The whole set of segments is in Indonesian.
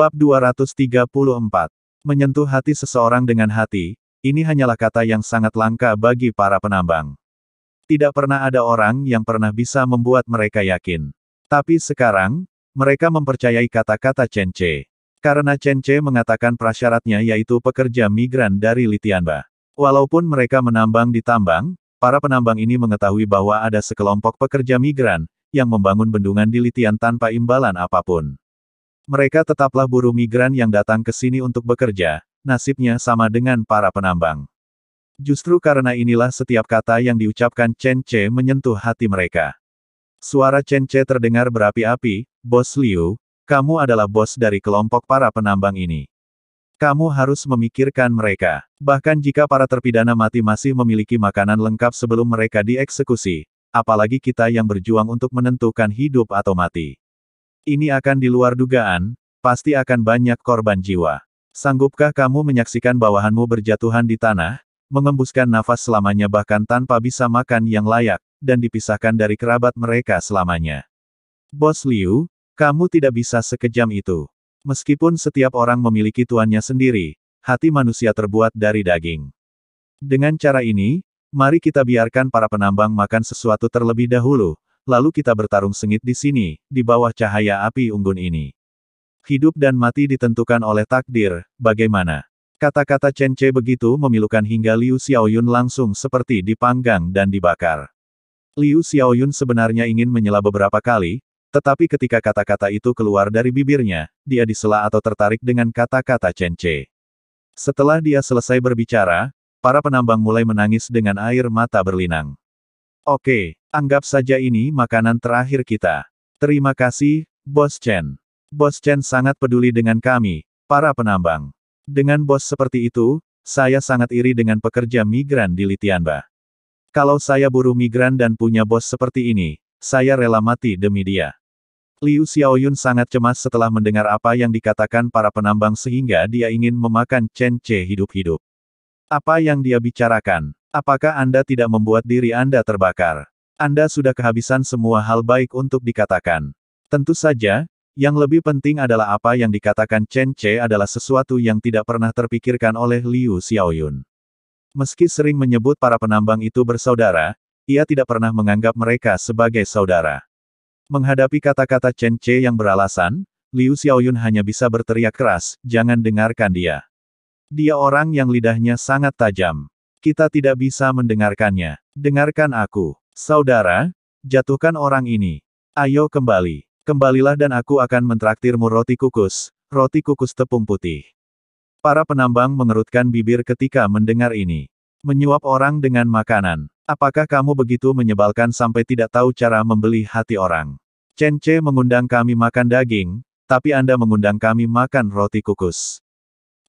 Bab 234. Menyentuh hati seseorang dengan hati, ini hanyalah kata yang sangat langka bagi para penambang. Tidak pernah ada orang yang pernah bisa membuat mereka yakin. Tapi sekarang, mereka mempercayai kata-kata Chen Che. Karena Chen Che mengatakan prasyaratnya yaitu pekerja migran dari Litianba. Walaupun mereka menambang di tambang, para penambang ini mengetahui bahwa ada sekelompok pekerja migran, yang membangun bendungan di Litian tanpa imbalan apapun. Mereka tetaplah buruh migran yang datang ke sini untuk bekerja, nasibnya sama dengan para penambang. Justru karena inilah setiap kata yang diucapkan Chen Che menyentuh hati mereka. Suara Chen Che terdengar berapi-api, Bos Liu, kamu adalah bos dari kelompok para penambang ini. Kamu harus memikirkan mereka. Bahkan jika para terpidana mati masih memiliki makanan lengkap sebelum mereka dieksekusi, apalagi kita yang berjuang untuk menentukan hidup atau mati. Ini akan di luar dugaan, pasti akan banyak korban jiwa. Sanggupkah kamu menyaksikan bawahanmu berjatuhan di tanah, mengembuskan nafas selamanya bahkan tanpa bisa makan yang layak, dan dipisahkan dari kerabat mereka selamanya? Bos Liu, kamu tidak bisa sekejam itu. Meskipun setiap orang memiliki tuannya sendiri, hati manusia terbuat dari daging. Dengan cara ini, mari kita biarkan para penambang makan sesuatu terlebih dahulu, lalu kita bertarung sengit di sini, di bawah cahaya api unggun ini. Hidup dan mati ditentukan oleh takdir, bagaimana? Kata-kata Chen Che begitu memilukan hingga Liu Xiaoyun langsung seperti dipanggang dan dibakar. Liu Xiaoyun sebenarnya ingin menyela beberapa kali, tetapi ketika kata-kata itu keluar dari bibirnya, dia disela atau tertarik dengan kata-kata Chen Che. Setelah dia selesai berbicara, para penambang mulai menangis dengan air mata berlinang. Oke, anggap saja ini makanan terakhir kita. Terima kasih, Bos Chen. Bos Chen sangat peduli dengan kami, para penambang. Dengan bos seperti itu, saya sangat iri dengan pekerja migran di Litianba. Kalau saya buru migran dan punya bos seperti ini, saya rela mati demi dia. Liu Xiaoyun sangat cemas setelah mendengar apa yang dikatakan para penambang sehingga dia ingin memakan Chen Che hidup-hidup. Apa yang dia bicarakan? Apakah Anda tidak membuat diri Anda terbakar? Anda sudah kehabisan semua hal baik untuk dikatakan. Tentu saja, yang lebih penting adalah apa yang dikatakan Chen Che adalah sesuatu yang tidak pernah terpikirkan oleh Liu Xiaoyun. Meski sering menyebut para penambang itu bersaudara, ia tidak pernah menganggap mereka sebagai saudara. Menghadapi kata-kata Chen Che yang beralasan, Liu Xiaoyun hanya bisa berteriak keras, jangan dengarkan dia. Dia orang yang lidahnya sangat tajam. Kita tidak bisa mendengarkannya. Dengarkan aku. Saudara, jatuhkan orang ini. Ayo kembali. Kembalilah dan aku akan mentraktirmu roti kukus, roti kukus tepung putih. Para penambang mengerutkan bibir ketika mendengar ini. Menyuap orang dengan makanan. Apakah kamu begitu menyebalkan sampai tidak tahu cara membeli hati orang? Chen Che mengundang kami makan daging, tapi Anda mengundang kami makan roti kukus.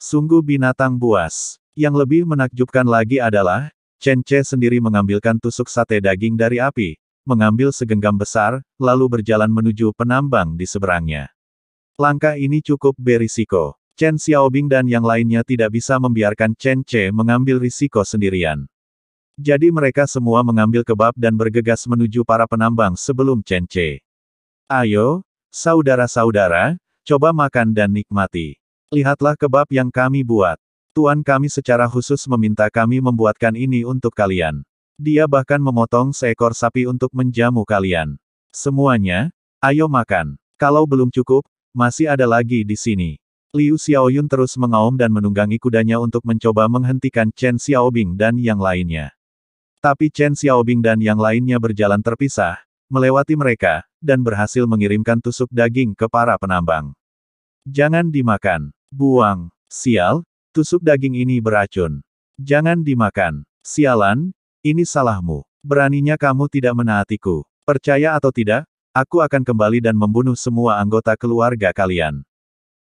Sungguh binatang buas. Yang lebih menakjubkan lagi adalah, Chen Che sendiri mengambilkan tusuk sate daging dari api, mengambil segenggam besar, lalu berjalan menuju penambang di seberangnya. Langkah ini cukup berisiko. Chen Xiaobing dan yang lainnya tidak bisa membiarkan Chen Che mengambil risiko sendirian. Jadi mereka semua mengambil kebab dan bergegas menuju para penambang sebelum Chen Che. Ayo, saudara-saudara, coba makan dan nikmati. Lihatlah kebab yang kami buat. Tuan kami secara khusus meminta kami membuatkan ini untuk kalian. Dia bahkan memotong seekor sapi untuk menjamu kalian. Semuanya, ayo makan. Kalau belum cukup, masih ada lagi di sini. Liu Xiaoyun terus mengaum dan menunggangi kudanya untuk mencoba menghentikan Chen Xiaobing dan yang lainnya. Tapi Chen Xiaobing dan yang lainnya berjalan terpisah, melewati mereka, dan berhasil mengirimkan tusuk daging ke para penambang. Jangan dimakan. Buang. Sial, Tusuk daging ini beracun. Jangan dimakan. Sialan, ini salahmu. Beraninya kamu tidak menaatiku. Percaya atau tidak, aku akan kembali dan membunuh semua anggota keluarga kalian.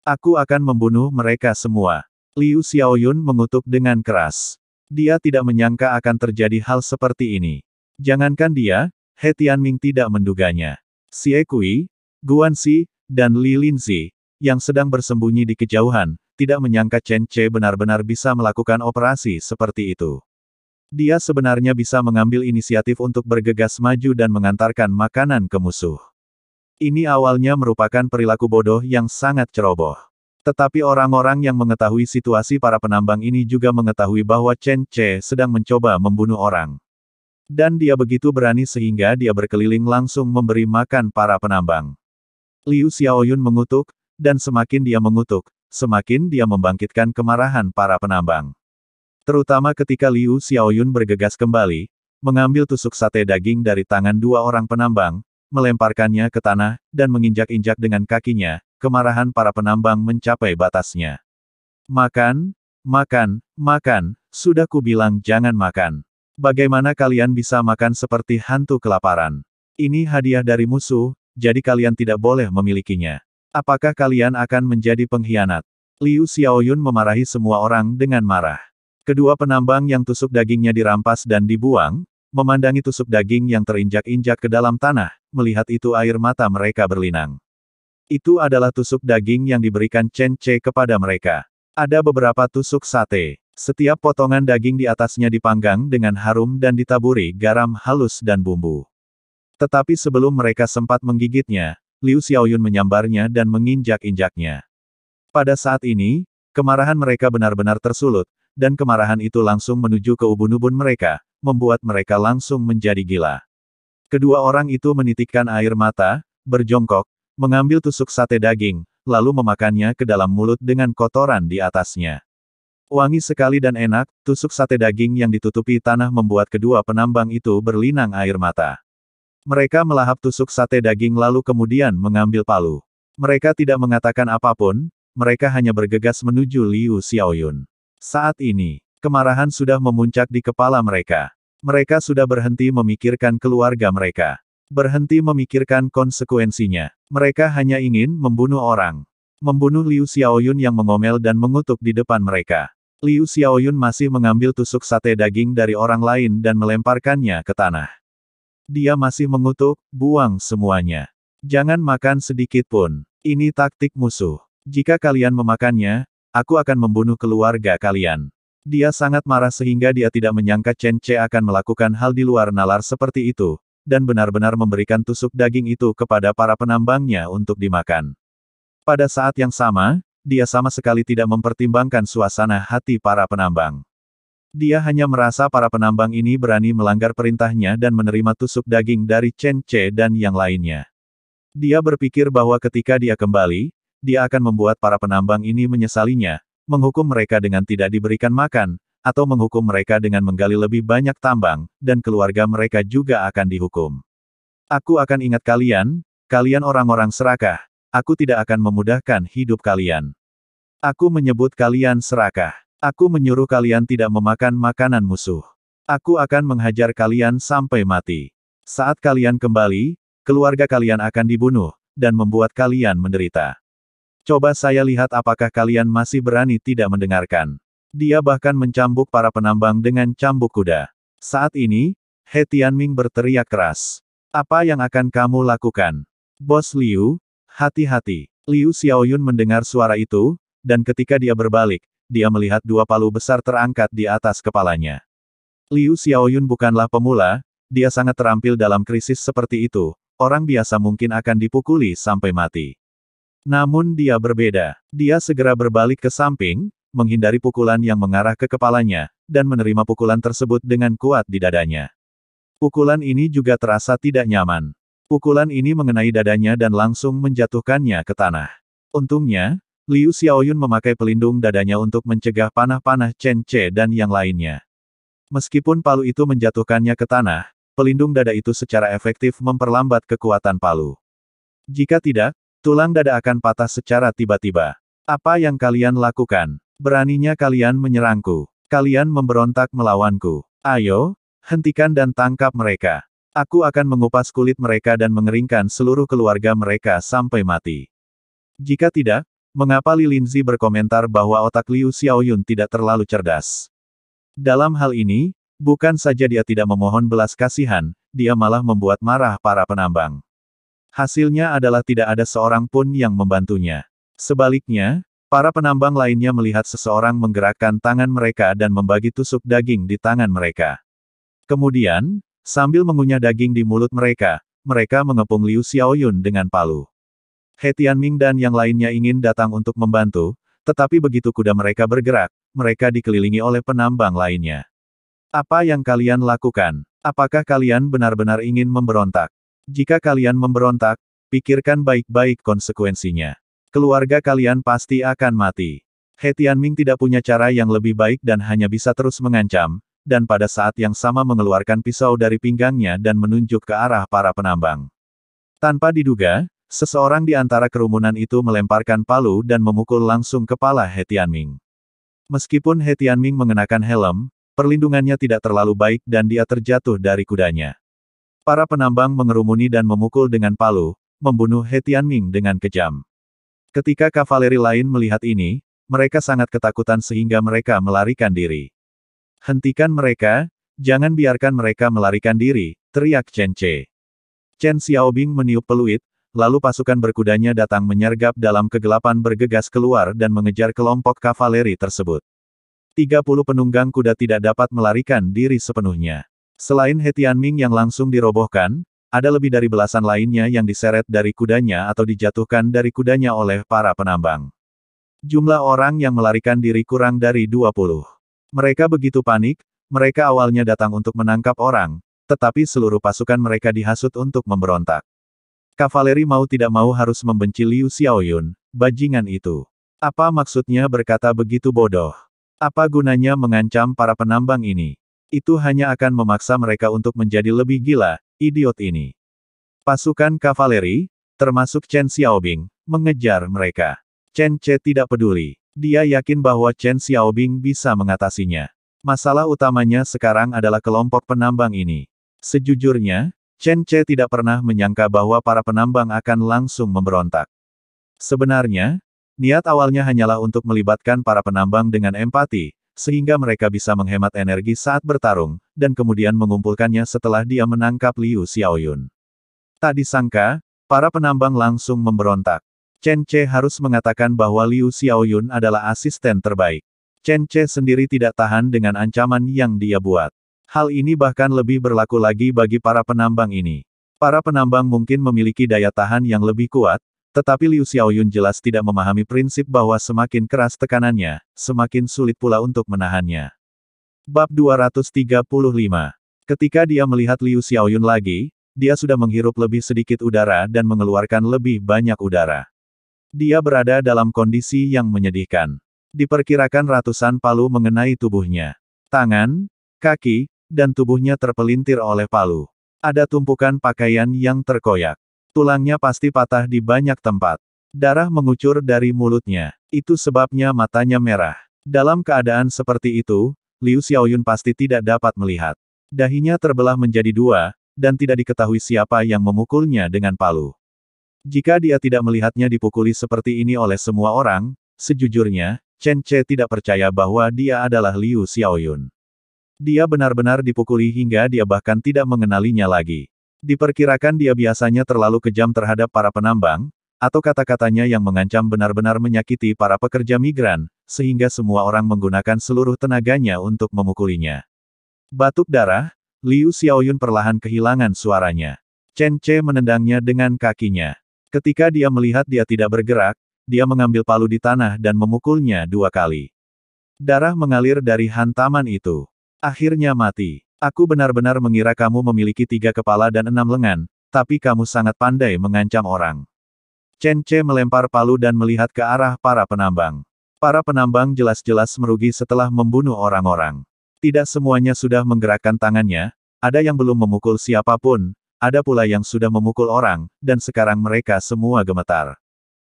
Aku akan membunuh mereka semua. Liu Xiaoyun mengutuk dengan keras. Dia tidak menyangka akan terjadi hal seperti ini. Jangankan dia, He Tianming tidak menduganya. Xie Kui, Guan Xi, dan Li Linzi, yang sedang bersembunyi di kejauhan, tidak menyangka Chen Che benar-benar bisa melakukan operasi seperti itu. Dia sebenarnya bisa mengambil inisiatif untuk bergegas maju dan mengantarkan makanan ke musuh. Ini awalnya merupakan perilaku bodoh yang sangat ceroboh. Tetapi orang-orang yang mengetahui situasi para penambang ini juga mengetahui bahwa Chen Che sedang mencoba membunuh orang. Dan dia begitu berani sehingga dia berkeliling langsung memberi makan para penambang. Liu Xiaoyun mengutuk, dan semakin dia mengutuk, semakin dia membangkitkan kemarahan para penambang. Terutama ketika Liu Xiaoyun bergegas kembali, mengambil tusuk sate daging dari tangan dua orang penambang, melemparkannya ke tanah, dan menginjak-injak dengan kakinya, kemarahan para penambang mencapai batasnya. Makan, makan, makan, sudah kubilang jangan makan. Bagaimana kalian bisa makan seperti hantu kelaparan? Ini hadiah dari musuh, jadi kalian tidak boleh memilikinya. Apakah kalian akan menjadi pengkhianat? Liu Xiaoyun memarahi semua orang dengan marah. Kedua penambang yang tusuk dagingnya dirampas dan dibuang, memandangi tusuk daging yang terinjak-injak ke dalam tanah, melihat itu air mata mereka berlinang. Itu adalah tusuk daging yang diberikan Chen Che kepada mereka. Ada beberapa tusuk sate. Setiap potongan daging di atasnya dipanggang dengan harum dan ditaburi garam halus dan bumbu. Tetapi sebelum mereka sempat menggigitnya, Liu Xiaoyun menyambarnya dan menginjak-injaknya. Pada saat ini, kemarahan mereka benar-benar tersulut, dan kemarahan itu langsung menuju ke ubun-ubun mereka, membuat mereka langsung menjadi gila. Kedua orang itu menitikkan air mata, berjongkok, mengambil tusuk sate daging, lalu memakannya ke dalam mulut dengan kotoran di atasnya. Wangi sekali dan enak, tusuk sate daging yang ditutupi tanah membuat kedua penambang itu berlinang air mata. Mereka melahap tusuk sate daging lalu kemudian mengambil palu. Mereka tidak mengatakan apapun, mereka hanya bergegas menuju Liu Xiaoyun. Saat ini, kemarahan sudah memuncak di kepala mereka. Mereka sudah berhenti memikirkan keluarga mereka. Berhenti memikirkan konsekuensinya. Mereka hanya ingin membunuh orang. Membunuh Liu Xiaoyun yang mengomel dan mengutuk di depan mereka. Liu Xiaoyun masih mengambil tusuk sate daging dari orang lain dan melemparkannya ke tanah. Dia masih mengutuk, buang semuanya. Jangan makan sedikit pun. Ini taktik musuh. Jika kalian memakannya, aku akan membunuh keluarga kalian. Dia sangat marah sehingga dia tidak menyangka Chen Che akan melakukan hal di luar nalar seperti itu, dan benar-benar memberikan tusuk daging itu kepada para penambangnya untuk dimakan. Pada saat yang sama, dia sama sekali tidak mempertimbangkan suasana hati para penambang. Dia hanya merasa para penambang ini berani melanggar perintahnya dan menerima tusuk daging dari Chen Che dan yang lainnya. Dia berpikir bahwa ketika dia kembali, dia akan membuat para penambang ini menyesalinya, menghukum mereka dengan tidak diberikan makan, atau menghukum mereka dengan menggali lebih banyak tambang, dan keluarga mereka juga akan dihukum. Aku akan ingat kalian, kalian orang-orang serakah, aku tidak akan memudahkan hidup kalian. Aku menyebut kalian serakah. Aku menyuruh kalian tidak memakan makanan musuh. Aku akan menghajar kalian sampai mati. Saat kalian kembali, keluarga kalian akan dibunuh, dan membuat kalian menderita. Coba saya lihat apakah kalian masih berani tidak mendengarkan. Dia bahkan mencambuk para penambang dengan cambuk kuda. Saat ini, He Tianming berteriak keras. Apa yang akan kamu lakukan? Bos Liu, hati-hati. Liu Xiaoyun mendengar suara itu, dan ketika dia berbalik, dia melihat dua palu besar terangkat di atas kepalanya. Liu Xiaoyun bukanlah pemula, dia sangat terampil dalam krisis seperti itu, orang biasa mungkin akan dipukuli sampai mati. Namun dia berbeda, dia segera berbalik ke samping, menghindari pukulan yang mengarah ke kepalanya, dan menerima pukulan tersebut dengan kuat di dadanya. Pukulan ini juga terasa tidak nyaman. Pukulan ini mengenai dadanya dan langsung menjatuhkannya ke tanah. Untungnya, Liu Xiaoyun memakai pelindung dadanya untuk mencegah panah-panah Chen Che dan yang lainnya. Meskipun palu itu menjatuhkannya ke tanah, pelindung dada itu secara efektif memperlambat kekuatan palu. Jika tidak, tulang dada akan patah secara tiba-tiba. Apa yang kalian lakukan? Beraninya kalian menyerangku. Kalian memberontak melawanku. Ayo, hentikan dan tangkap mereka. Aku akan mengupas kulit mereka dan mengeringkan seluruh keluarga mereka sampai mati. Jika tidak, Mengapa Li Linzi berkomentar bahwa otak Liu Xiaoyun tidak terlalu cerdas? Dalam hal ini, bukan saja dia tidak memohon belas kasihan, dia malah membuat marah para penambang. Hasilnya adalah tidak ada seorang pun yang membantunya. Sebaliknya, para penambang lainnya melihat seseorang menggerakkan tangan mereka dan membagi tusuk daging di tangan mereka. Kemudian, sambil mengunyah daging di mulut mereka, mereka mengepung Liu Xiaoyun dengan palu. He Tianming dan yang lainnya ingin datang untuk membantu, tetapi begitu kuda mereka bergerak, mereka dikelilingi oleh penambang lainnya. Apa yang kalian lakukan? Apakah kalian benar-benar ingin memberontak? Jika kalian memberontak, pikirkan baik-baik konsekuensinya. Keluarga kalian pasti akan mati. He Tianming tidak punya cara yang lebih baik dan hanya bisa terus mengancam, dan pada saat yang sama mengeluarkan pisau dari pinggangnya dan menunjuk ke arah para penambang. Tanpa diduga, Seseorang di antara kerumunan itu melemparkan palu dan memukul langsung kepala He Tianming. Meskipun He Tianming mengenakan helm, perlindungannya tidak terlalu baik dan dia terjatuh dari kudanya. Para penambang mengerumuni dan memukul dengan palu, membunuh He Tianming dengan kejam. Ketika kavaleri lain melihat ini, mereka sangat ketakutan sehingga mereka melarikan diri. Hentikan mereka, jangan biarkan mereka melarikan diri, teriak Chen Che. Chen Xiaobing meniup peluit, lalu pasukan berkudanya datang menyergap dalam kegelapan bergegas keluar dan mengejar kelompok kavaleri tersebut. 30 penunggang kuda tidak dapat melarikan diri sepenuhnya. Selain Hetian Ming yang langsung dirobohkan, ada lebih dari belasan lainnya yang diseret dari kudanya atau dijatuhkan dari kudanya oleh para penambang. Jumlah orang yang melarikan diri kurang dari 20. Mereka begitu panik, mereka awalnya datang untuk menangkap orang, tetapi seluruh pasukan mereka dihasut untuk memberontak. Kavaleri mau tidak mau harus membenci Liu Xiaoyun, bajingan itu. Apa maksudnya berkata begitu bodoh? Apa gunanya mengancam para penambang ini? Itu hanya akan memaksa mereka untuk menjadi lebih gila, idiot ini. Pasukan kavaleri, termasuk Chen Xiaobing, mengejar mereka. Chen Che tidak peduli. Dia yakin bahwa Chen Xiaobing bisa mengatasinya. Masalah utamanya sekarang adalah kelompok penambang ini. Sejujurnya, Chen Che tidak pernah menyangka bahwa para penambang akan langsung memberontak. Sebenarnya, niat awalnya hanyalah untuk melibatkan para penambang dengan empati, sehingga mereka bisa menghemat energi saat bertarung, dan kemudian mengumpulkannya setelah dia menangkap Liu Xiaoyun. Tak disangka, para penambang langsung memberontak. Chen Che harus mengatakan bahwa Liu Xiaoyun adalah asisten terbaik. Chen Che sendiri tidak tahan dengan ancaman yang dia buat. Hal ini bahkan lebih berlaku lagi bagi para penambang ini. Para penambang mungkin memiliki daya tahan yang lebih kuat, tetapi Liu Xiaoyun jelas tidak memahami prinsip bahwa semakin keras tekanannya, semakin sulit pula untuk menahannya. Bab 235 Ketika dia melihat Liu Xiaoyun lagi, dia sudah menghirup lebih sedikit udara dan mengeluarkan lebih banyak udara. Dia berada dalam kondisi yang menyedihkan. Diperkirakan ratusan palu mengenai tubuhnya. Tangan, kaki, dan tubuhnya terpelintir oleh palu. Ada tumpukan pakaian yang terkoyak. Tulangnya pasti patah di banyak tempat. Darah mengucur dari mulutnya. Itu sebabnya matanya merah. Dalam keadaan seperti itu, Liu Xiaoyun pasti tidak dapat melihat. Dahinya terbelah menjadi dua, dan tidak diketahui siapa yang memukulnya dengan palu. Jika dia tidak melihatnya dipukuli seperti ini oleh semua orang, sejujurnya, Chen Che tidak percaya bahwa dia adalah Liu Xiaoyun. Dia benar-benar dipukuli hingga dia bahkan tidak mengenalinya lagi. Diperkirakan dia biasanya terlalu kejam terhadap para penambang, atau kata-katanya yang mengancam benar-benar menyakiti para pekerja migran, sehingga semua orang menggunakan seluruh tenaganya untuk memukulinya. Batuk darah, Liu Xiaoyun perlahan kehilangan suaranya. Chen Che menendangnya dengan kakinya. Ketika dia melihat dia tidak bergerak, dia mengambil palu di tanah dan memukulnya dua kali. Darah mengalir dari hantaman itu. Akhirnya mati. Aku benar-benar mengira kamu memiliki tiga kepala dan enam lengan, tapi kamu sangat pandai mengancam orang. Chen Che melempar palu dan melihat ke arah para penambang. Para penambang jelas-jelas merugi setelah membunuh orang-orang. Tidak semuanya sudah menggerakkan tangannya, ada yang belum memukul siapapun, ada pula yang sudah memukul orang, dan sekarang mereka semua gemetar.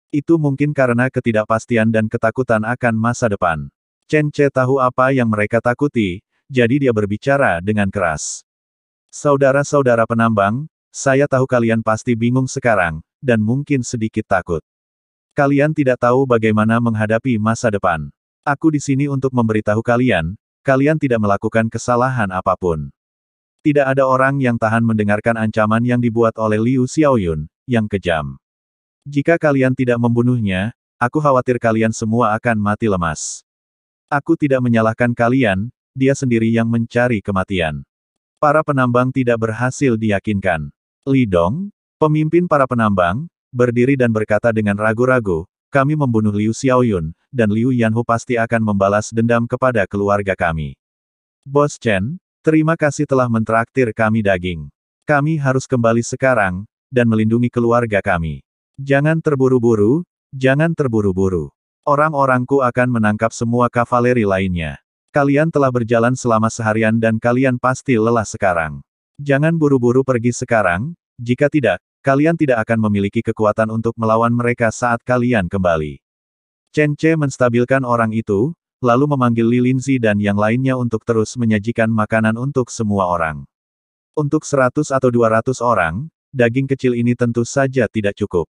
Itu mungkin karena ketidakpastian dan ketakutan akan masa depan. Chen Che tahu apa yang mereka takuti, jadi dia berbicara dengan keras. Saudara-saudara penambang, saya tahu kalian pasti bingung sekarang, dan mungkin sedikit takut. Kalian tidak tahu bagaimana menghadapi masa depan. Aku di sini untuk memberitahu kalian, kalian tidak melakukan kesalahan apapun. Tidak ada orang yang tahan mendengarkan ancaman yang dibuat oleh Liu Xiaoyun, yang kejam. Jika kalian tidak membunuhnya, aku khawatir kalian semua akan mati lemas. Aku tidak menyalahkan kalian, dia sendiri yang mencari kematian. Para penambang tidak berhasil diyakinkan. Li Dong, pemimpin para penambang, berdiri dan berkata dengan ragu-ragu, kami membunuh Liu Xiaoyun, dan Liu Yanhu pasti akan membalas dendam kepada keluarga kami. Bos Chen, terima kasih telah mentraktir kami daging. Kami harus kembali sekarang, dan melindungi keluarga kami. Jangan terburu-buru, jangan terburu-buru. Orang-orangku akan menangkap semua kavaleri lainnya. Kalian telah berjalan selama seharian dan kalian pasti lelah sekarang. Jangan buru-buru pergi sekarang, jika tidak, kalian tidak akan memiliki kekuatan untuk melawan mereka saat kalian kembali. Chen Che menstabilkan orang itu, lalu memanggil Li Linzi dan yang lainnya untuk terus menyajikan makanan untuk semua orang. Untuk 100 atau 200 orang, daging kecil ini tentu saja tidak cukup.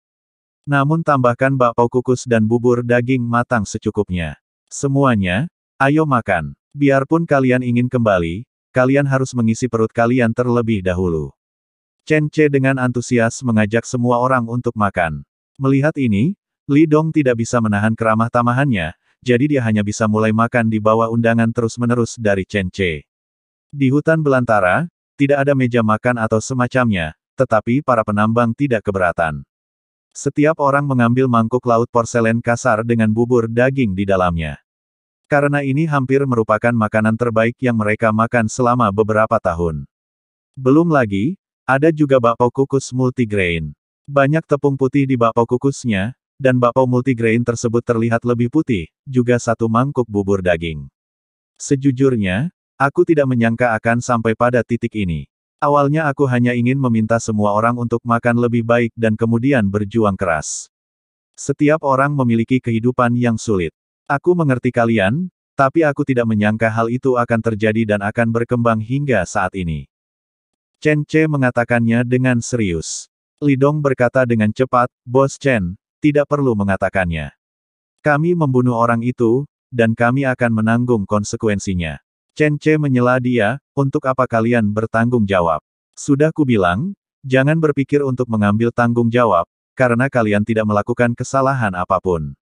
Namun tambahkan bakpao kukus dan bubur daging matang secukupnya. Semuanya, Ayo makan. Biarpun kalian ingin kembali, kalian harus mengisi perut kalian terlebih dahulu. Chen Che dengan antusias mengajak semua orang untuk makan. Melihat ini, Li Dong tidak bisa menahan keramah tamahannya, jadi dia hanya bisa mulai makan di bawah undangan terus-menerus dari Chen Che. Di hutan belantara, tidak ada meja makan atau semacamnya, tetapi para penambang tidak keberatan. Setiap orang mengambil mangkuk laut porselen kasar dengan bubur daging di dalamnya. Karena ini hampir merupakan makanan terbaik yang mereka makan selama beberapa tahun. Belum lagi, ada juga bakpao kukus multigrain. Banyak tepung putih di bakpao kukusnya, dan bakpao multigrain tersebut terlihat lebih putih, juga satu mangkuk bubur daging. Sejujurnya, aku tidak menyangka akan sampai pada titik ini. Awalnya aku hanya ingin meminta semua orang untuk makan lebih baik dan kemudian berjuang keras. Setiap orang memiliki kehidupan yang sulit. Aku mengerti kalian, tapi aku tidak menyangka hal itu akan terjadi dan akan berkembang hingga saat ini. Chen Che mengatakannya dengan serius. Lidong berkata dengan cepat, Bos Chen, tidak perlu mengatakannya. Kami membunuh orang itu, dan kami akan menanggung konsekuensinya. Chen Che menyela dia, untuk apa kalian bertanggung jawab? Sudah kubilang, jangan berpikir untuk mengambil tanggung jawab, karena kalian tidak melakukan kesalahan apapun.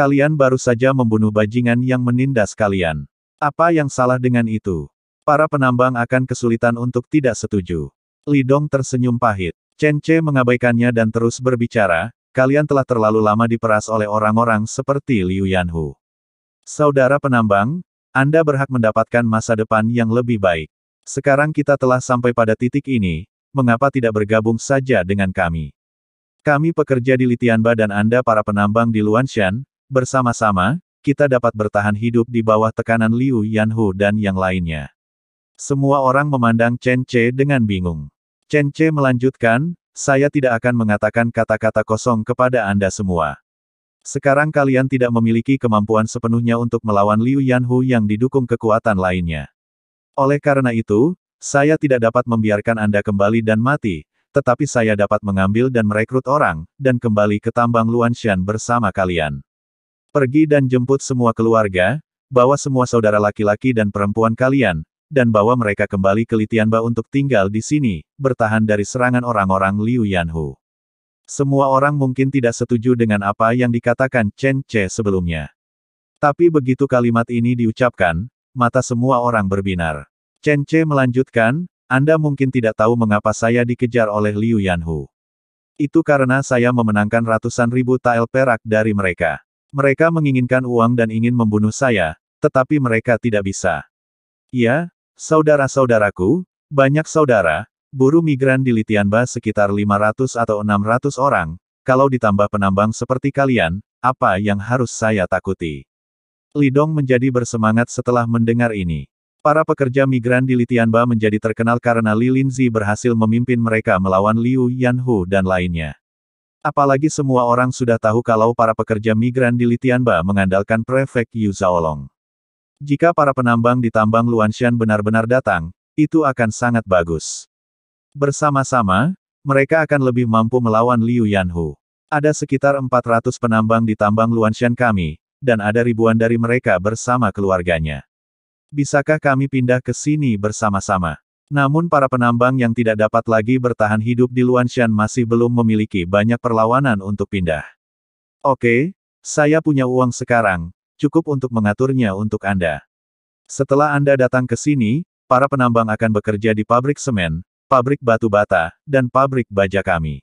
Kalian baru saja membunuh bajingan yang menindas kalian. Apa yang salah dengan itu? Para penambang akan kesulitan untuk tidak setuju. Lidong tersenyum pahit. Chen Che mengabaikannya dan terus berbicara, kalian telah terlalu lama diperas oleh orang-orang seperti Liu Yanhu. Saudara penambang, Anda berhak mendapatkan masa depan yang lebih baik. Sekarang kita telah sampai pada titik ini, mengapa tidak bergabung saja dengan kami? Kami pekerja di Litianba dan Anda para penambang di Luanshan, Bersama-sama, kita dapat bertahan hidup di bawah tekanan Liu Yanhu dan yang lainnya. Semua orang memandang Chen Che dengan bingung. Chen Che melanjutkan, saya tidak akan mengatakan kata-kata kosong kepada Anda semua. Sekarang kalian tidak memiliki kemampuan sepenuhnya untuk melawan Liu Yanhu yang didukung kekuatan lainnya. Oleh karena itu, saya tidak dapat membiarkan Anda kembali dan mati, tetapi saya dapat mengambil dan merekrut orang, dan kembali ke tambang Luanshan bersama kalian. Pergi dan jemput semua keluarga, bawa semua saudara laki-laki dan perempuan kalian, dan bawa mereka kembali ke Litianba untuk tinggal di sini, bertahan dari serangan orang-orang Liu Yanhu. Semua orang mungkin tidak setuju dengan apa yang dikatakan Chen Che sebelumnya. Tapi begitu kalimat ini diucapkan, mata semua orang berbinar. Chen Che melanjutkan, Anda mungkin tidak tahu mengapa saya dikejar oleh Liu Yanhu. Itu karena saya memenangkan ratusan ribu tael perak dari mereka. Mereka menginginkan uang dan ingin membunuh saya, tetapi mereka tidak bisa. Ya, saudara-saudaraku, banyak saudara, buru migran di Litianba sekitar 500 atau 600 orang, kalau ditambah penambang seperti kalian, apa yang harus saya takuti? Lidong menjadi bersemangat setelah mendengar ini. Para pekerja migran di Litianba menjadi terkenal karena Li Linzi berhasil memimpin mereka melawan Liu Yanhu dan lainnya. Apalagi semua orang sudah tahu kalau para pekerja migran di Litianba mengandalkan prefek Yu Zaolong. Jika para penambang di tambang Luanshan benar-benar datang, itu akan sangat bagus. Bersama-sama, mereka akan lebih mampu melawan Liu Yanhu. Ada sekitar 400 penambang di tambang Luanshan kami, dan ada ribuan dari mereka bersama keluarganya. Bisakah kami pindah ke sini bersama-sama? Namun para penambang yang tidak dapat lagi bertahan hidup di Luanshan masih belum memiliki banyak perlawanan untuk pindah. Oke, saya punya uang sekarang, cukup untuk mengaturnya untuk Anda. Setelah Anda datang ke sini, para penambang akan bekerja di pabrik semen, pabrik batu bata, dan pabrik baja kami.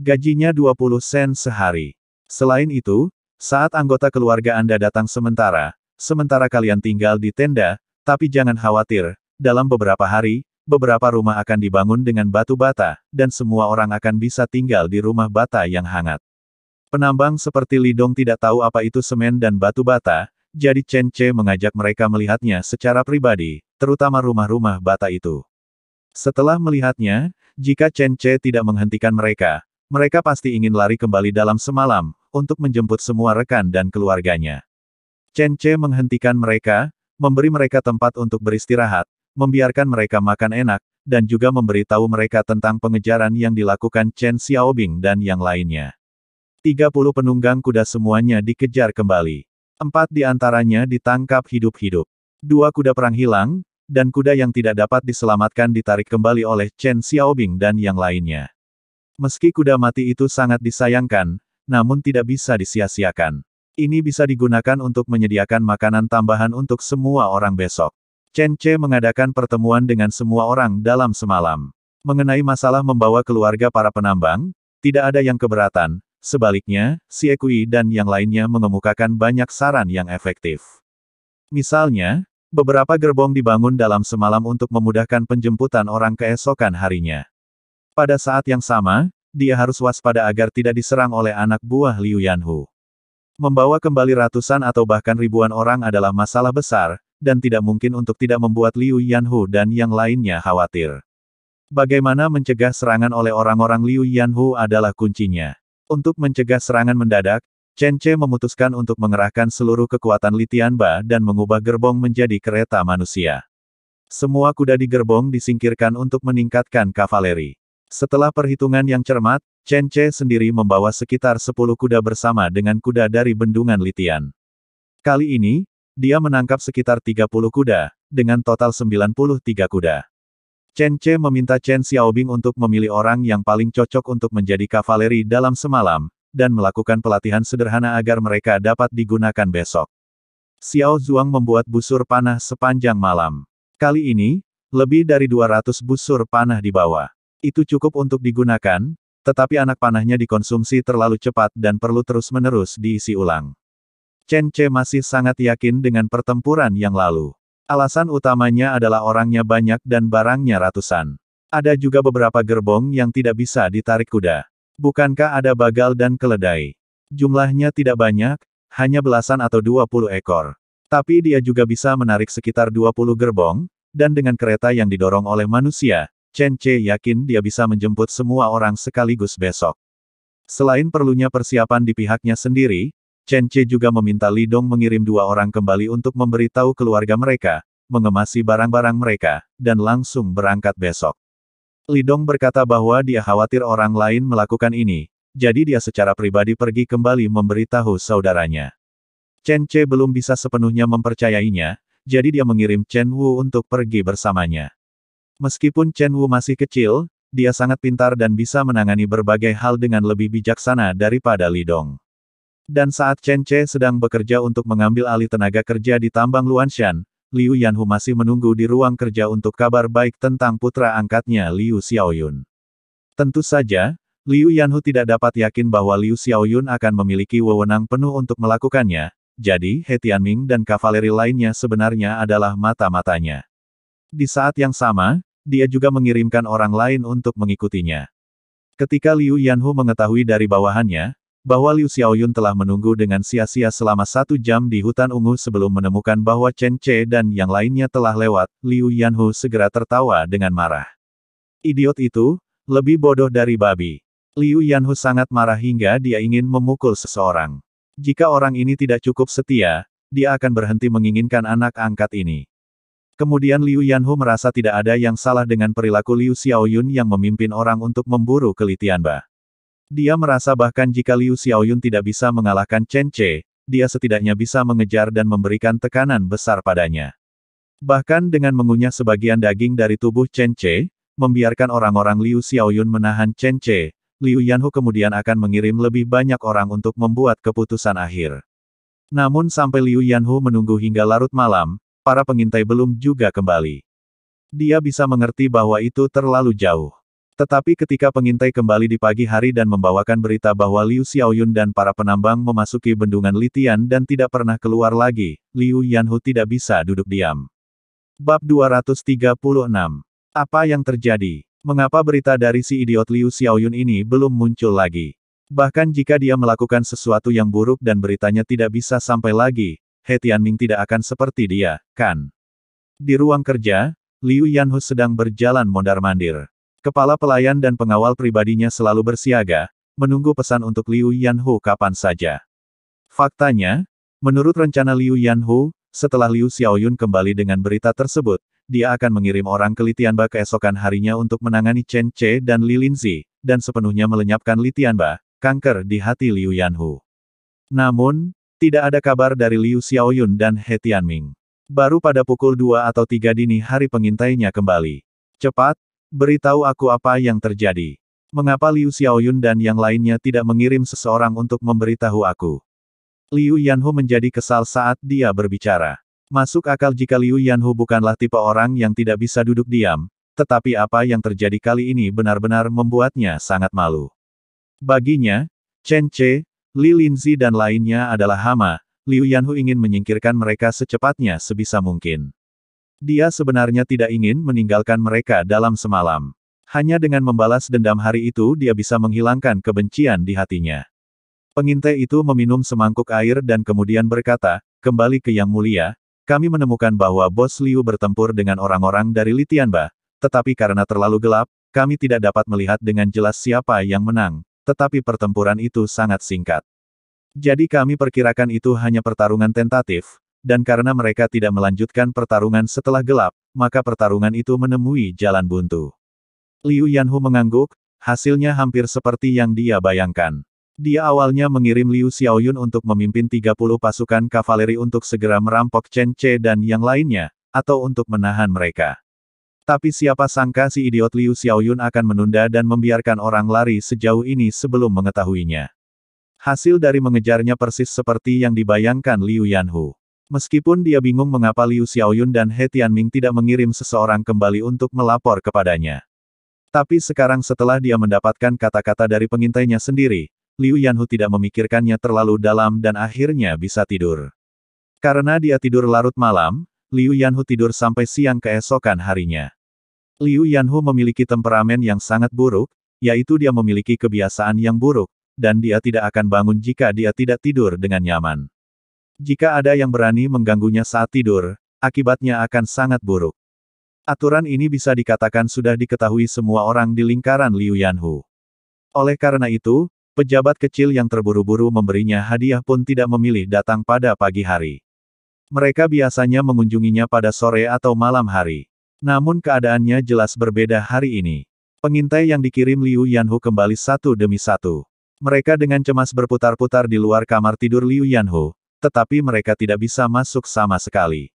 Gajinya 20 sen sehari. Selain itu, saat anggota keluarga Anda datang sementara, sementara kalian tinggal di tenda, tapi jangan khawatir, dalam beberapa hari, beberapa rumah akan dibangun dengan batu bata, dan semua orang akan bisa tinggal di rumah bata yang hangat. Penambang seperti Lidong tidak tahu apa itu semen dan batu bata, jadi Chen Che mengajak mereka melihatnya secara pribadi, terutama rumah-rumah bata itu. Setelah melihatnya, jika Chen Che tidak menghentikan mereka, mereka pasti ingin lari kembali dalam semalam, untuk menjemput semua rekan dan keluarganya. Chen Che menghentikan mereka, memberi mereka tempat untuk beristirahat, membiarkan mereka makan enak, dan juga memberitahu mereka tentang pengejaran yang dilakukan Chen Xiaobing dan yang lainnya. 30 penunggang kuda semuanya dikejar kembali. Empat di antaranya ditangkap hidup-hidup. Dua kuda perang hilang, dan kuda yang tidak dapat diselamatkan ditarik kembali oleh Chen Xiaobing dan yang lainnya. Meski kuda mati itu sangat disayangkan, namun tidak bisa disia-siakan. Ini bisa digunakan untuk menyediakan makanan tambahan untuk semua orang besok. Chen Che mengadakan pertemuan dengan semua orang dalam semalam. Mengenai masalah membawa keluarga para penambang, tidak ada yang keberatan, sebaliknya, si Ekui dan yang lainnya mengemukakan banyak saran yang efektif. Misalnya, beberapa gerbong dibangun dalam semalam untuk memudahkan penjemputan orang keesokan harinya. Pada saat yang sama, dia harus waspada agar tidak diserang oleh anak buah Liu Yanhu. Membawa kembali ratusan atau bahkan ribuan orang adalah masalah besar, dan tidak mungkin untuk tidak membuat Liu Yanhu dan yang lainnya khawatir. Bagaimana mencegah serangan oleh orang-orang Liu Yanhu adalah kuncinya. Untuk mencegah serangan mendadak, Chen Che memutuskan untuk mengerahkan seluruh kekuatan Litianba dan mengubah gerbong menjadi kereta manusia. Semua kuda di gerbong disingkirkan untuk meningkatkan kavaleri. Setelah perhitungan yang cermat, Chen Che sendiri membawa sekitar 10 kuda bersama dengan kuda dari bendungan Litian. Kali ini, dia menangkap sekitar 30 kuda, dengan total 93 kuda. Chen Che meminta Chen Xiaobing untuk memilih orang yang paling cocok untuk menjadi kavaleri dalam semalam, dan melakukan pelatihan sederhana agar mereka dapat digunakan besok. Xiao Zhuang membuat busur panah sepanjang malam. Kali ini, lebih dari 200 busur panah dibawa. Itu cukup untuk digunakan, tetapi anak panahnya dikonsumsi terlalu cepat dan perlu terus-menerus diisi ulang. Chen Che masih sangat yakin dengan pertempuran yang lalu. Alasan utamanya adalah orangnya banyak dan barangnya ratusan. Ada juga beberapa gerbong yang tidak bisa ditarik kuda. Bukankah ada bagal dan keledai? Jumlahnya tidak banyak, hanya belasan atau 20 ekor. Tapi dia juga bisa menarik sekitar 20 gerbong, dan dengan kereta yang didorong oleh manusia, Chen Che yakin dia bisa menjemput semua orang sekaligus besok. Selain perlunya persiapan di pihaknya sendiri, Chen Che juga meminta Lidong mengirim dua orang kembali untuk memberitahu keluarga mereka, mengemasi barang-barang mereka, dan langsung berangkat besok. Lidong berkata bahwa dia khawatir orang lain melakukan ini, jadi dia secara pribadi pergi kembali memberitahu saudaranya. Chen Che belum bisa sepenuhnya mempercayainya, jadi dia mengirim Chen Wu untuk pergi bersamanya. Meskipun Chen Wu masih kecil, dia sangat pintar dan bisa menangani berbagai hal dengan lebih bijaksana daripada Lidong. Dan saat Chen Che sedang bekerja untuk mengambil alih tenaga kerja di tambang Luanshan, Liu Yanhu masih menunggu di ruang kerja untuk kabar baik tentang putra angkatnya Liu Xiaoyun. Tentu saja, Liu Yanhu tidak dapat yakin bahwa Liu Xiaoyun akan memiliki wewenang penuh untuk melakukannya, jadi He Tianming dan kavaleri lainnya sebenarnya adalah mata-matanya. Di saat yang sama, dia juga mengirimkan orang lain untuk mengikutinya. Ketika Liu Yanhu mengetahui dari bawahannya, bahwa Liu Xiaoyun telah menunggu dengan sia-sia selama satu jam di hutan ungu sebelum menemukan bahwa Chen Che dan yang lainnya telah lewat, Liu Yanhu segera tertawa dengan marah. Idiot itu, lebih bodoh dari babi. Liu Yanhu sangat marah hingga dia ingin memukul seseorang. Jika orang ini tidak cukup setia, dia akan berhenti menginginkan anak angkat ini. Kemudian Liu Yanhu merasa tidak ada yang salah dengan perilaku Liu Xiaoyun yang memimpin orang untuk memburu Kelitianba. Dia merasa bahkan jika Liu Xiaoyun tidak bisa mengalahkan Chen Che, dia setidaknya bisa mengejar dan memberikan tekanan besar padanya. Bahkan dengan mengunyah sebagian daging dari tubuh Chen Che, membiarkan orang-orang Liu Xiaoyun menahan Chen Che, Liu Yanhu kemudian akan mengirim lebih banyak orang untuk membuat keputusan akhir. Namun sampai Liu Yanhu menunggu hingga larut malam, para pengintai belum juga kembali. Dia bisa mengerti bahwa itu terlalu jauh. Tetapi ketika pengintai kembali di pagi hari dan membawakan berita bahwa Liu Xiaoyun dan para penambang memasuki bendungan Litian dan tidak pernah keluar lagi, Liu Yanhu tidak bisa duduk diam. Bab 236. Apa yang terjadi? Mengapa berita dari si idiot Liu Xiaoyun ini belum muncul lagi? Bahkan jika dia melakukan sesuatu yang buruk dan beritanya tidak bisa sampai lagi, He Tianming tidak akan seperti dia, kan? Di ruang kerja, Liu Yanhu sedang berjalan mondar-mandir. Kepala pelayan dan pengawal pribadinya selalu bersiaga, menunggu pesan untuk Liu Yanhu kapan saja. Faktanya, menurut rencana Liu Yanhu, setelah Liu Xiaoyun kembali dengan berita tersebut, dia akan mengirim orang ke Litianba keesokan harinya untuk menangani Chen Che dan Li Linzi, dan sepenuhnya melenyapkan Litianba, kanker di hati Liu Yanhu. Namun, tidak ada kabar dari Liu Xiaoyun dan He Tianming. Baru pada pukul 2 atau 3 dini hari pengintainya kembali. Cepat, Beritahu aku apa yang terjadi. Mengapa Liu Xiaoyun dan yang lainnya tidak mengirim seseorang untuk memberitahu aku? Liu Yanhu menjadi kesal saat dia berbicara. Masuk akal jika Liu Yanhu bukanlah tipe orang yang tidak bisa duduk diam, tetapi apa yang terjadi kali ini benar-benar membuatnya sangat malu. Baginya, Chen Che, Li Linzi dan lainnya adalah hama, Liu Yanhu ingin menyingkirkan mereka secepatnya sebisa mungkin. Dia sebenarnya tidak ingin meninggalkan mereka dalam semalam. Hanya dengan membalas dendam hari itu dia bisa menghilangkan kebencian di hatinya. Pengintai itu meminum semangkuk air dan kemudian berkata, kembali ke Yang Mulia, kami menemukan bahwa bos Liu bertempur dengan orang-orang dari Litianba, tetapi karena terlalu gelap, kami tidak dapat melihat dengan jelas siapa yang menang, tetapi pertempuran itu sangat singkat. Jadi kami perkirakan itu hanya pertarungan tentatif, dan karena mereka tidak melanjutkan pertarungan setelah gelap, maka pertarungan itu menemui jalan buntu. Liu Yanhu mengangguk, hasilnya hampir seperti yang dia bayangkan. Dia awalnya mengirim Liu Xiaoyun untuk memimpin 30 pasukan kavaleri untuk segera merampok Chen Che dan yang lainnya, atau untuk menahan mereka. Tapi siapa sangka si idiot Liu Xiaoyun akan menunda dan membiarkan orang lari sejauh ini sebelum mengetahuinya. Hasil dari mengejarnya persis seperti yang dibayangkan Liu Yanhu. Meskipun dia bingung mengapa Liu Xiaoyun dan He Tianming tidak mengirim seseorang kembali untuk melapor kepadanya. Tapi sekarang setelah dia mendapatkan kata-kata dari pengintainya sendiri, Liu Yanhu tidak memikirkannya terlalu dalam dan akhirnya bisa tidur. Karena dia tidur larut malam, Liu Yanhu tidur sampai siang keesokan harinya. Liu Yanhu memiliki temperamen yang sangat buruk, yaitu dia memiliki kebiasaan yang buruk, dan dia tidak akan bangun jika dia tidak tidur dengan nyaman. Jika ada yang berani mengganggunya saat tidur, akibatnya akan sangat buruk. Aturan ini bisa dikatakan sudah diketahui semua orang di lingkaran Liu Yanhu. Oleh karena itu, pejabat kecil yang terburu-buru memberinya hadiah pun tidak memilih datang pada pagi hari. Mereka biasanya mengunjunginya pada sore atau malam hari. Namun keadaannya jelas berbeda hari ini. Pengintai yang dikirim Liu Yanhu kembali satu demi satu. Mereka dengan cemas berputar-putar di luar kamar tidur Liu Yanhu, tetapi mereka tidak bisa masuk sama sekali.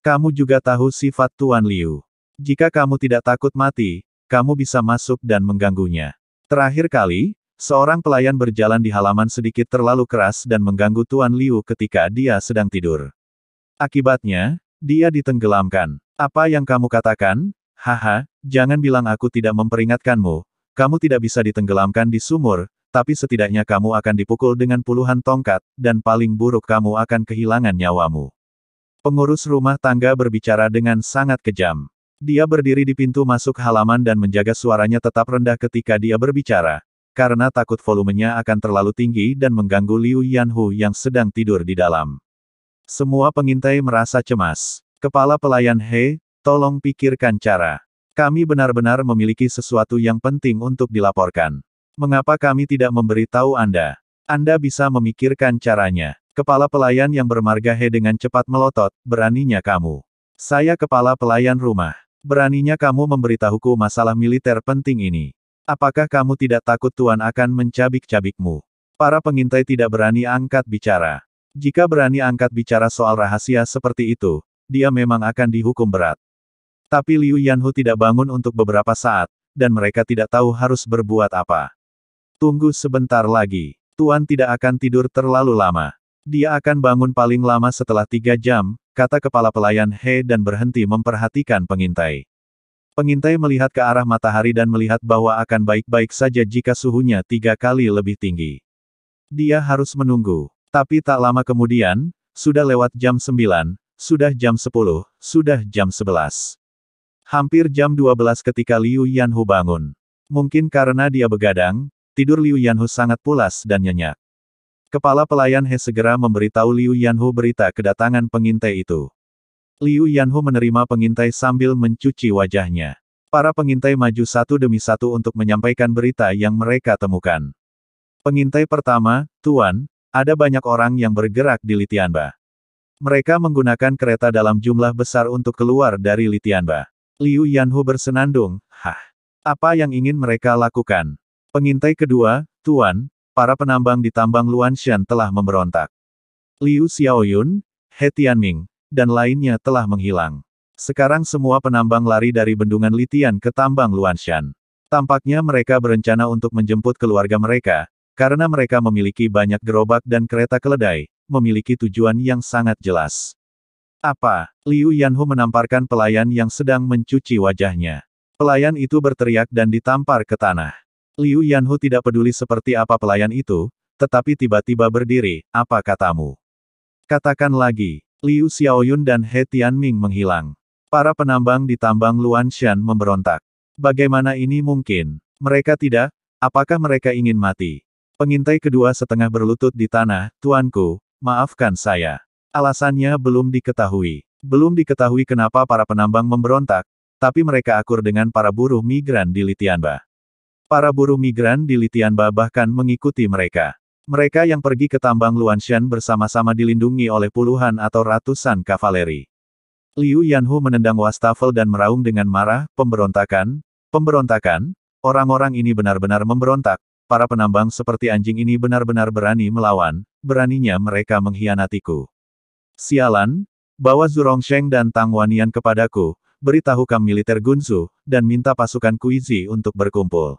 Kamu juga tahu sifat Tuan Liu. Jika kamu tidak takut mati, kamu bisa masuk dan mengganggunya. Terakhir kali, seorang pelayan berjalan di halaman sedikit terlalu keras dan mengganggu Tuan Liu ketika dia sedang tidur. Akibatnya, dia ditenggelamkan. Apa yang kamu katakan? Haha, jangan bilang aku tidak memperingatkanmu. Kamu tidak bisa ditenggelamkan di sumur, tapi setidaknya kamu akan dipukul dengan puluhan tongkat, dan paling buruk kamu akan kehilangan nyawamu. Pengurus rumah tangga berbicara dengan sangat kejam. Dia berdiri di pintu masuk halaman dan menjaga suaranya tetap rendah ketika dia berbicara, karena takut volumenya akan terlalu tinggi dan mengganggu Liu Yanhu yang sedang tidur di dalam. Semua pengintai merasa cemas. Kepala pelayan He, tolong pikirkan cara. Kami benar-benar memiliki sesuatu yang penting untuk dilaporkan. Mengapa kami tidak memberitahu Anda? Anda bisa memikirkan caranya. Kepala pelayan yang bermarga He dengan cepat melotot, beraninya kamu. Saya kepala pelayan rumah. Beraninya kamu memberitahuku masalah militer penting ini. Apakah kamu tidak takut tuan akan mencabik-cabikmu? Para pengintai tidak berani angkat bicara. Jika berani angkat bicara soal rahasia seperti itu, dia memang akan dihukum berat. Tapi Liu Yanhu tidak bangun untuk beberapa saat, dan mereka tidak tahu harus berbuat apa. Tunggu sebentar lagi. Tuan tidak akan tidur terlalu lama. Dia akan bangun paling lama setelah tiga jam, kata kepala pelayan He dan berhenti memperhatikan pengintai. Pengintai melihat ke arah matahari dan melihat bahwa akan baik-baik saja jika suhunya tiga kali lebih tinggi. Dia harus menunggu. Tapi tak lama kemudian, sudah lewat jam 9, sudah jam 10, sudah jam 11. Hampir jam 12 ketika Liu Yanhu bangun. Mungkin karena dia begadang, tidur Liu Yanhu sangat pulas dan nyenyak. Kepala pelayan He segera memberitahu Liu Yanhu berita kedatangan pengintai itu. Liu Yanhu menerima pengintai sambil mencuci wajahnya. Para pengintai maju satu demi satu untuk menyampaikan berita yang mereka temukan. Pengintai pertama, Tuan, ada banyak orang yang bergerak di Litianba. Mereka menggunakan kereta dalam jumlah besar untuk keluar dari Litianba. Liu Yanhu bersenandung, hah. Apa yang ingin mereka lakukan? Pengintai kedua, Tuan, para penambang di tambang Luanshan telah memberontak. Liu Xiaoyun, He Tianming, dan lainnya telah menghilang. Sekarang semua penambang lari dari bendungan Litian ke tambang Luanshan. Tampaknya mereka berencana untuk menjemput keluarga mereka, karena mereka memiliki banyak gerobak dan kereta keledai, memiliki tujuan yang sangat jelas. Apa? Liu Yanhu menamparkan pelayan yang sedang mencuci wajahnya. Pelayan itu berteriak dan ditampar ke tanah. Liu Yanhu tidak peduli seperti apa pelayan itu, tetapi tiba-tiba berdiri, apa katamu? Katakan lagi, Liu Xiaoyun dan He Tianming menghilang. Para penambang di tambang Luanshan memberontak. Bagaimana ini mungkin? Mereka tidak? Apakah mereka ingin mati? Pengintai kedua setengah berlutut di tanah, Tuanku, maafkan saya. Alasannya belum diketahui. Belum diketahui kenapa para penambang memberontak, tapi mereka akur dengan para buruh migran di Litianba. Para buruh migran di Litianba bahkan mengikuti mereka. Mereka yang pergi ke tambang Luanshan bersama-sama dilindungi oleh puluhan atau ratusan kavaleri. Liu Yanhu menendang wastafel dan meraung dengan marah, pemberontakan, pemberontakan, orang-orang ini benar-benar memberontak, para penambang seperti anjing ini benar-benar berani melawan, beraninya mereka mengkhianatiku. Sialan, bawa Zurongsheng dan Tang Wanian kepadaku, beritahu militer Gunsu, dan minta pasukan Kuizi untuk berkumpul.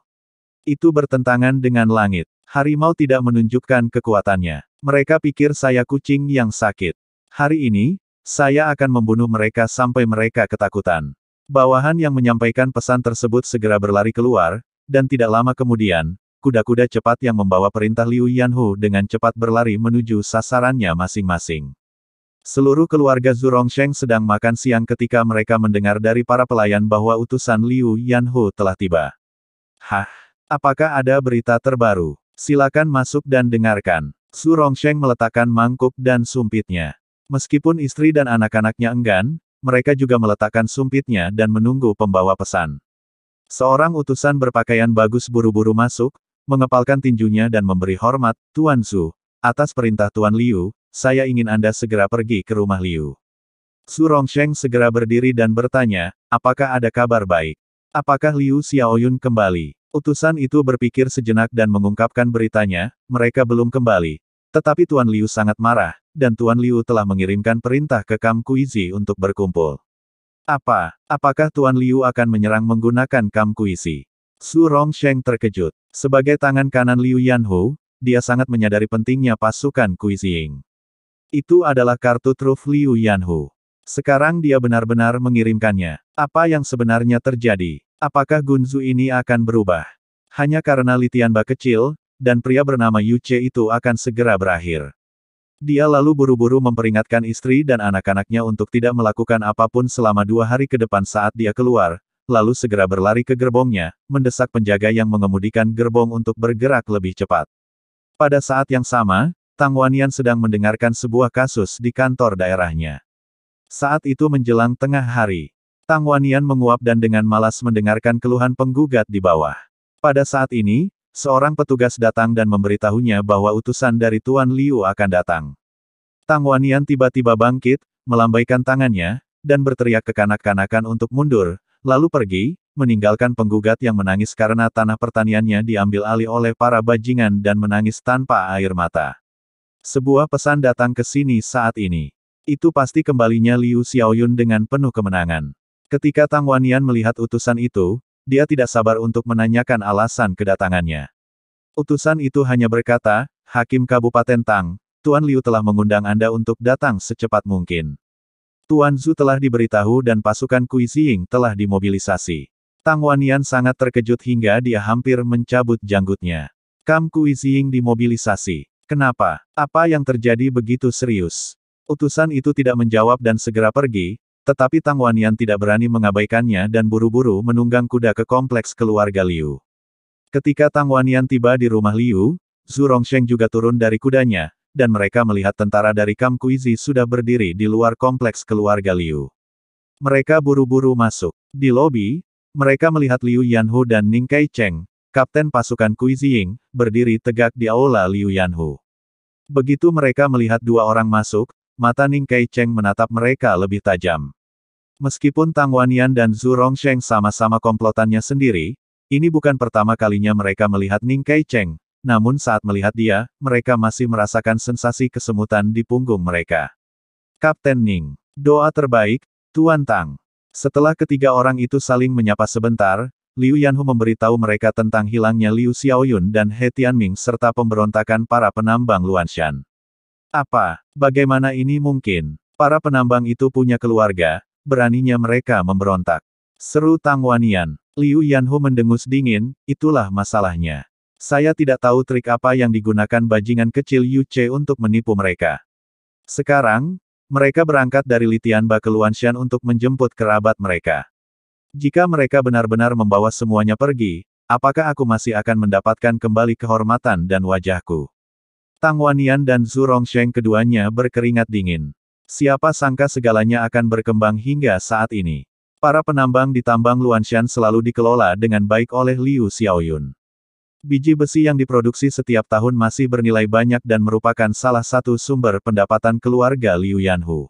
Itu bertentangan dengan langit. Harimau tidak menunjukkan kekuatannya. Mereka pikir saya kucing yang sakit. Hari ini, saya akan membunuh mereka sampai mereka ketakutan. Bawahan yang menyampaikan pesan tersebut segera berlari keluar, dan tidak lama kemudian, kuda-kuda cepat yang membawa perintah Liu Yanhu dengan cepat berlari menuju sasarannya masing-masing. Seluruh keluarga Zurongsheng sedang makan siang ketika mereka mendengar dari para pelayan bahwa utusan Liu Yanhu telah tiba. Hah? Apakah ada berita terbaru? Silakan masuk dan dengarkan. Su Rongsheng meletakkan mangkuk dan sumpitnya. Meskipun istri dan anak-anaknya enggan, mereka juga meletakkan sumpitnya dan menunggu pembawa pesan. Seorang utusan berpakaian bagus buru-buru masuk, mengepalkan tinjunya dan memberi hormat, Tuan Su, atas perintah Tuan Liu, saya ingin Anda segera pergi ke rumah Liu. Su Rongsheng segera berdiri dan bertanya, apakah ada kabar baik? Apakah Liu Xiaoyun kembali? Utusan itu berpikir sejenak dan mengungkapkan beritanya, mereka belum kembali. Tetapi Tuan Liu sangat marah, dan Tuan Liu telah mengirimkan perintah ke Kam Kuizi untuk berkumpul. Apa? Apakah Tuan Liu akan menyerang menggunakan Kam Kuizi? Su Rongsheng terkejut. Sebagai tangan kanan Liu Yanhu, dia sangat menyadari pentingnya pasukan Ying. Itu adalah kartu truf Liu Yanhu. Sekarang dia benar-benar mengirimkannya. Apa yang sebenarnya terjadi? Apakah Gunzu ini akan berubah? Hanya karena Litianba kecil, dan pria bernama Yu Che itu akan segera berakhir. Dia lalu buru-buru memperingatkan istri dan anak-anaknya untuk tidak melakukan apapun selama dua hari ke depan saat dia keluar, lalu segera berlari ke gerbongnya, mendesak penjaga yang mengemudikan gerbong untuk bergerak lebih cepat. Pada saat yang sama, Tang Wanian sedang mendengarkan sebuah kasus di kantor daerahnya. Saat itu menjelang tengah hari, Tang Wanian menguap dan dengan malas mendengarkan keluhan penggugat di bawah. Pada saat ini, seorang petugas datang dan memberitahunya bahwa utusan dari Tuan Liu akan datang. Tang Wanian tiba-tiba bangkit, melambaikan tangannya, dan berteriak kekanak kanakan untuk mundur, lalu pergi, meninggalkan penggugat yang menangis karena tanah pertaniannya diambil alih oleh para bajingan dan menangis tanpa air mata. Sebuah pesan datang ke sini saat ini. Itu pasti kembalinya Liu Xiaoyun dengan penuh kemenangan. Ketika Tang Wanian melihat utusan itu, dia tidak sabar untuk menanyakan alasan kedatangannya. Utusan itu hanya berkata, Hakim Kabupaten Tang, Tuan Liu telah mengundang Anda untuk datang secepat mungkin. Tuan Zhu telah diberitahu dan pasukan Kui Xing telah dimobilisasi. Tang Wanian sangat terkejut hingga dia hampir mencabut janggutnya. Kam Kui Xing dimobilisasi. Kenapa? Apa yang terjadi begitu serius? Utusan itu tidak menjawab dan segera pergi, tetapi Tang Wanian tidak berani mengabaikannya dan buru-buru menunggang kuda ke kompleks keluarga Liu. Ketika Tang Wanian tiba di rumah Liu, Zhu Rongsheng juga turun dari kudanya, dan mereka melihat tentara dari Kam Kuizi sudah berdiri di luar kompleks keluarga Liu. Mereka buru-buru masuk. Di lobi, mereka melihat Liu Yanhu dan Ning Kai Cheng, kapten pasukan Ying, berdiri tegak di aula Liu Yanhu. Begitu mereka melihat dua orang masuk, mata Ning Kai Cheng menatap mereka lebih tajam. Meskipun Tang Wanian dan Zhu Rongsheng sama-sama komplotannya sendiri, ini bukan pertama kalinya mereka melihat Ning Kai Cheng, namun saat melihat dia, mereka masih merasakan sensasi kesemutan di punggung mereka. Kapten Ning, doa terbaik, Tuan Tang. Setelah ketiga orang itu saling menyapa sebentar, Liu Yanhu memberitahu mereka tentang hilangnya Liu Xiaoyun dan He Tianming serta pemberontakan para penambang Luanshan. Apa, bagaimana ini mungkin? Para penambang itu punya keluarga, beraninya mereka memberontak. Seru Tang Wanian. Liu Yanhu mendengus dingin, itulah masalahnya. Saya tidak tahu trik apa yang digunakan bajingan kecil Yu Che untuk menipu mereka. Sekarang, mereka berangkat dari Litianba ke Luanshan untuk menjemput kerabat mereka. Jika mereka benar-benar membawa semuanya pergi, apakah aku masih akan mendapatkan kembali kehormatan dan wajahku? Tang Wanian dan Zhu Rongsheng keduanya berkeringat dingin. Siapa sangka segalanya akan berkembang hingga saat ini. Para penambang di tambang Luanshan selalu dikelola dengan baik oleh Liu Xiaoyun. Biji besi yang diproduksi setiap tahun masih bernilai banyak dan merupakan salah satu sumber pendapatan keluarga Liu Yanhu.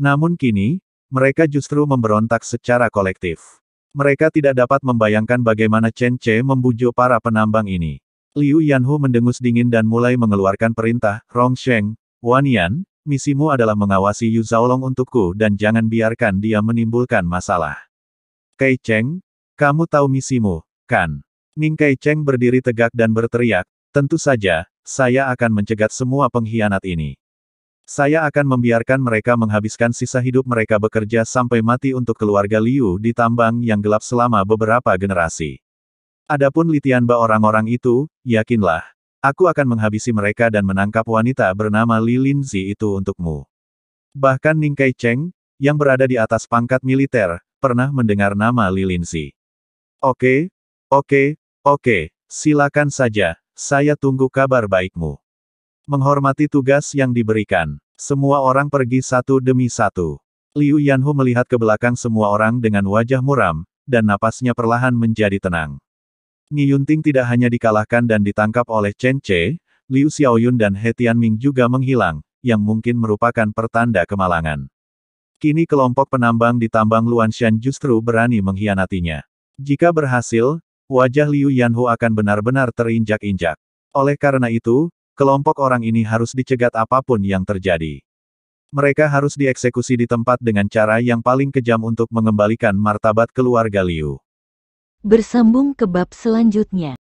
Namun kini, mereka justru memberontak secara kolektif. Mereka tidak dapat membayangkan bagaimana Chen Che membujuk para penambang ini. Liu Yanhu mendengus dingin dan mulai mengeluarkan perintah, Rong Sheng, Wan Yan, misimu adalah mengawasi Yu Zhaolong untukku dan jangan biarkan dia menimbulkan masalah. Kai Cheng, kamu tahu misimu, kan? Ning Kai Cheng berdiri tegak dan berteriak, tentu saja, saya akan mencegat semua pengkhianat ini. Saya akan membiarkan mereka menghabiskan sisa hidup mereka bekerja sampai mati untuk keluarga Liu di tambang yang gelap selama beberapa generasi. Adapun Litianba orang-orang itu, yakinlah, Aku akan menghabisi mereka dan menangkap wanita bernama Li Linzi itu untukmu. Bahkan Ning Kai Cheng, yang berada di atas pangkat militer, pernah mendengar nama Li Linzi. Oke, oke, oke, silakan saja, saya tunggu kabar baikmu. Menghormati tugas yang diberikan, semua orang pergi satu demi satu. Liu Yanhu melihat ke belakang semua orang dengan wajah muram, dan napasnya perlahan menjadi tenang. Yunting tidak hanya dikalahkan dan ditangkap oleh Chen Che, Liu Xiaoyun dan He Tianming juga menghilang, yang mungkin merupakan pertanda kemalangan. Kini kelompok penambang di tambang Luanshan justru berani mengkhianatinya. Jika berhasil, wajah Liu Yanhu akan benar-benar terinjak-injak. Oleh karena itu, kelompok orang ini harus dicegat apapun yang terjadi. Mereka harus dieksekusi di tempat dengan cara yang paling kejam untuk mengembalikan martabat keluarga Liu. Bersambung ke bab selanjutnya.